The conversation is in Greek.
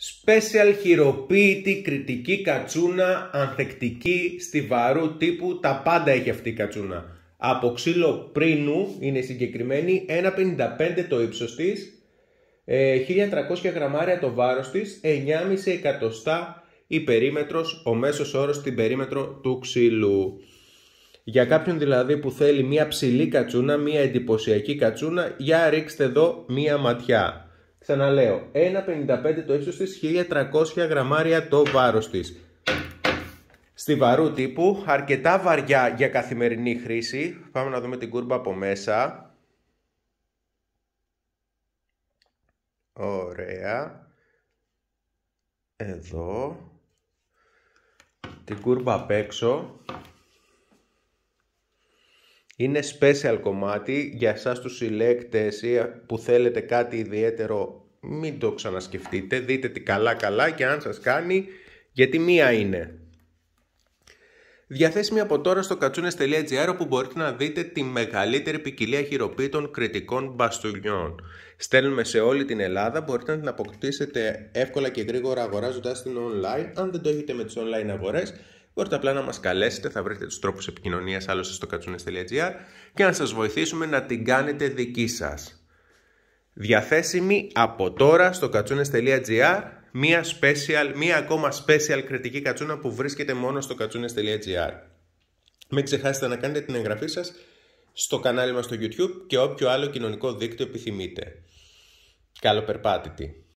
Special χειροποίητη, κριτική κατσούνα, ανθεκτική, στη στιβαρού τύπου, τα πάντα έχει αυτή η κατσούνα. Από ξύλο πρίνου είναι συγκεκριμένη, 1,55 το ύψος της, 1300 ε, γραμμάρια το βάρος της, 9,5 εκατοστά η περίμετρος, ο μέσος όρος στην περίμετρο του ξύλου. Για κάποιον δηλαδή που θέλει μια ψηλή κατσούνα, μια εντυπωσιακή κατσούνα, για ρίξτε εδώ μια ματιά. Ξαναλέω, 1,55 το ύψος της, 1300 γραμμάρια το βάρος της. βαρού τύπου, αρκετά βαριά για καθημερινή χρήση. Πάμε να δούμε την κούρμπα από μέσα. Ωραία. Εδώ. Την κούρμπα απ' έξω. Είναι special κομμάτι για εσάς τους συλλέκτες ή που θέλετε κάτι ιδιαίτερο μην το ξανασκεφτείτε, δείτε τι καλά καλά και αν σας κάνει γιατί μία είναι. Διαθέσιμη από τώρα στο κατσούνες.gr όπου μπορείτε να δείτε τη μεγαλύτερη ποικιλία χειροποίητων κριτικών μπαστούνιών. Στέλνουμε σε όλη την Ελλάδα, μπορείτε να την αποκτήσετε εύκολα και γρήγορα αγοράζοντας την online αν δεν το έχετε με τις online αγορές μπορείτε απλά να μας καλέσετε, θα βρείτε τους τρόπους επικοινωνίας άλλωστε στο κατσούνες.gr και να σας βοηθήσουμε να την κάνετε δική σας. Διαθέσιμη από τώρα στο κατσούνες.gr μία, ακόμα special κριτική κατσούνα που βρίσκεται μόνο στο κατσούνες.gr. Μην ξεχάσετε να κάνετε την εγγραφή σας στο κανάλι μας στο YouTube και όποιο άλλο κοινωνικό δίκτυο επιθυμείτε. Καλό περπάτητη!